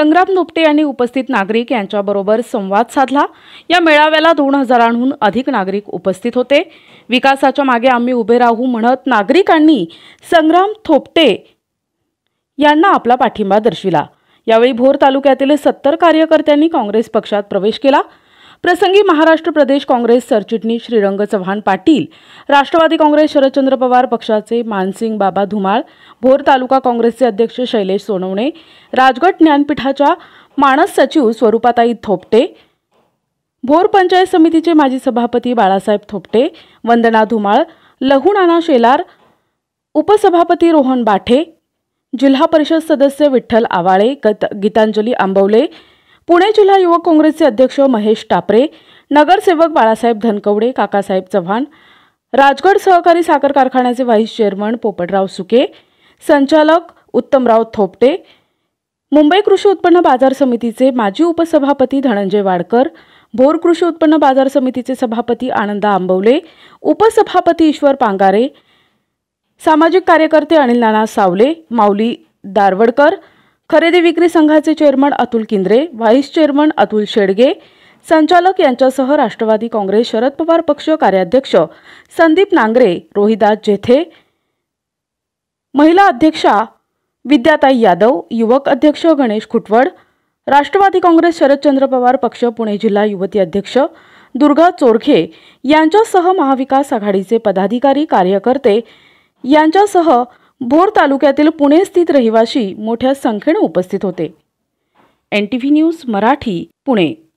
संग्राम दुपटे यांनी उपस्थित नागरिक यांच्याबरोबर संवाद साधला या मेळाव्याला दोन हजारांहून अधिक नागरिक उपस्थित होते विकासाच्या मागे आम्ही उभे राहू म्हणत नागरिकांनी संग्राम थोपटे यांना आपला पाठिंबा दर्शविला यावेळी भोर तालुक्यातील सत्तर कार्यकर्त्यांनी काँग्रेस पक्षात प्रवेश केला प्रसंगी महाराष्ट्र प्रदेश काँग्रेस सरचिटणीस श्रीरंग चव्हाण पाटील राष्ट्रवादी काँग्रेस शरदचंद्र पवार पक्षाचे मानसिंग बाबा धुमाळ भोर तालुका काँग्रेसचे अध्यक्ष शैलेश सोनवणे राजगड ज्ञानपीठाच्या मानस सचिव स्वरूपाताई थोपटे भोर पंचायत समितीचे माजी सभापती बाळासाहेब थोपटे वंदना धुमाळ लहुनाना शेलार उपसभापती रोहन बाठे जिल्हा परिषद सदस्य विठ्ठल आवाळे गत गीतांजली आंबवले पुणे जिल्हा युवक काँग्रेसचे अध्यक्ष महेश टापरे नगरसेवक बाळासाहेब धनकवडे काकासाहेब चव्हाण राजगड सहकारी साखर कारखान्याचे व्हाईस चेअरमन पोपटराव सुके संचालक उत्तमराव थोपटे मुंबई कृषी उत्पन्न बाजार समितीचे माजी उपसभापती धनंजय वाडकर भोर कृषी उत्पन्न बाजार समितीचे सभापती आनंद आंबवले उपसभापती ईश्वर पांगारे सामाजिक कार्यकर्ते अनिल नाना सावले माऊली दारवडकर खरेदी विक्री संघाचे chairman Atul Kindre vice chairman Atul Shedge संचालक यांच्यासह राष्ट्रवादी काँग्रेस शरद पवार पक्ष कार्याध्यक्ष संदीप नांगरे रोहिदास जेथे महिला अध्यक्षा विद्याताई यादव युवक अध्यक्ष गणेश खुटवड राष्ट्रवादी काँग्रेस शरदचंद्र पवार पक्ष पुणे जिल्हा युवती अध्यक्ष दुर्गा चोरखे यांच्यासह महाविकास आघाडीचे पदाधिकारी कार्यकर्ते यांच्यासह भोर तालुक्यातील पुणे स्थित रहिवाशी मोठ्या संख्येनं उपस्थित होते N T V news Marathi Pune